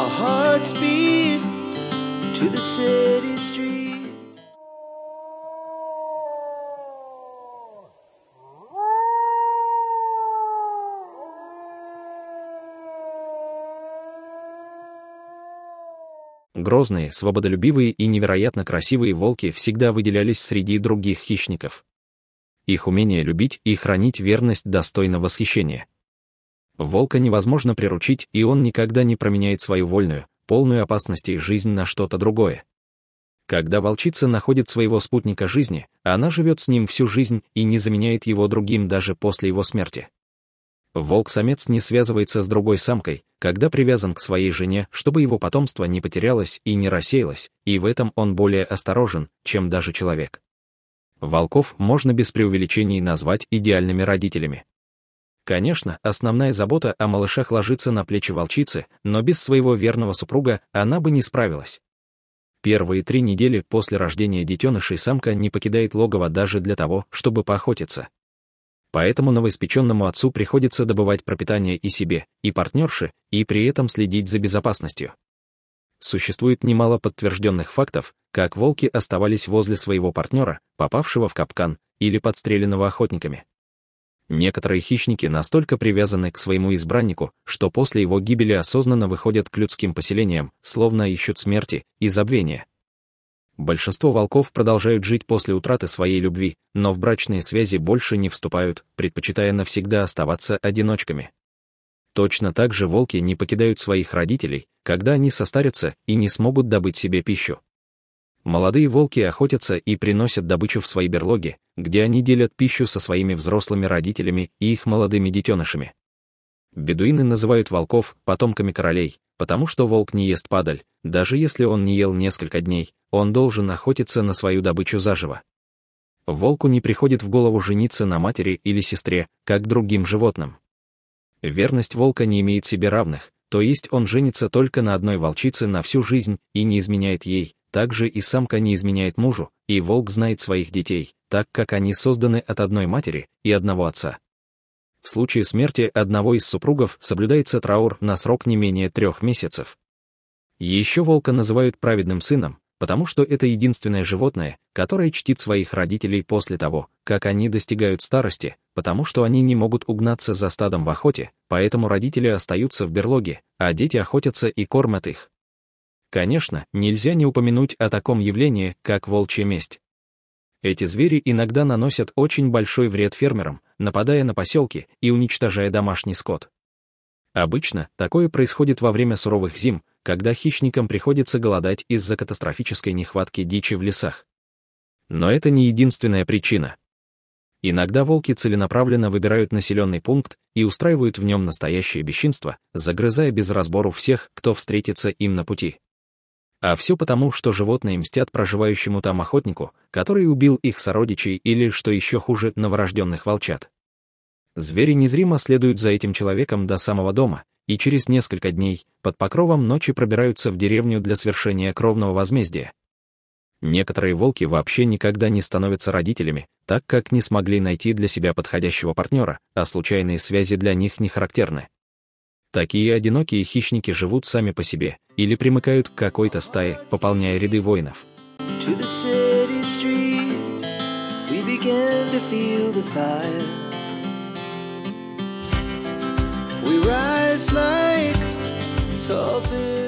Our hearts beat to the city streets. Грозные, свободолюбивые и невероятно красивые волки всегда выделялись среди других хищников. Их умение любить и хранить верность достойно восхищения. Волка невозможно приручить, и он никогда не променяет свою вольную, полную опасностей жизнь на что-то другое. Когда волчица находит своего спутника жизни, она живет с ним всю жизнь и не заменяет его другим даже после его смерти. Волк-самец не связывается с другой самкой, когда привязан к своей жене, чтобы его потомство не потерялось и не рассеялось, и в этом он более осторожен, чем даже человек. Волков можно без преувеличений назвать идеальными родителями. Конечно, основная забота о малышах ложится на плечи волчицы, но без своего верного супруга она бы не справилась. Первые три недели после рождения детенышей самка не покидает логово даже для того, чтобы поохотиться. Поэтому новоиспеченному отцу приходится добывать пропитание и себе, и партнерши, и при этом следить за безопасностью. Существует немало подтвержденных фактов, как волки оставались возле своего партнера, попавшего в капкан или подстреленного охотниками. Некоторые хищники настолько привязаны к своему избраннику, что после его гибели осознанно выходят к людским поселениям, словно ищут смерти и забвения. Большинство волков продолжают жить после утраты своей любви, но в брачные связи больше не вступают, предпочитая навсегда оставаться одиночками. Точно так же волки не покидают своих родителей, когда они состарятся и не смогут добыть себе пищу. Молодые волки охотятся и приносят добычу в свои берлоги, где они делят пищу со своими взрослыми родителями и их молодыми детенышами. Бедуины называют волков потомками королей, потому что волк не ест падаль, даже если он не ел несколько дней, он должен охотиться на свою добычу заживо. Волку не приходит в голову жениться на матери или сестре, как другим животным. Верность волка не имеет себе равных, то есть он женится только на одной волчице на всю жизнь и не изменяет ей, также и самка не изменяет мужу, и волк знает своих детей, так как они созданы от одной матери и одного отца. В случае смерти одного из супругов соблюдается траур на срок не менее трех месяцев. Еще волка называют праведным сыном, потому что это единственное животное, которое чтит своих родителей после того, как они достигают старости, потому что они не могут угнаться за стадом в охоте, поэтому родители остаются в берлоге, а дети охотятся и кормят их. Конечно, нельзя не упомянуть о таком явлении, как волчья месть. Эти звери иногда наносят очень большой вред фермерам, нападая на поселки и уничтожая домашний скот. Обычно такое происходит во время суровых зим, когда хищникам приходится голодать из-за катастрофической нехватки дичи в лесах. Но это не единственная причина. Иногда волки целенаправленно выбирают населенный пункт и устраивают в нем настоящее бесчинство, загрызая без разбору всех, кто встретится им на пути. А все потому, что животные мстят проживающему там охотнику, который убил их сородичей или, что еще хуже, новорожденных волчат. Звери незримо следуют за этим человеком до самого дома, и через несколько дней под покровом ночи пробираются в деревню для свершения кровного возмездия. Некоторые волки вообще никогда не становятся родителями, так как не смогли найти для себя подходящего партнера, а случайные связи для них не характерны. Такие одинокие хищники живут сами по себе или примыкают к какой-то стае, пополняя ряды воинов. We rise like tall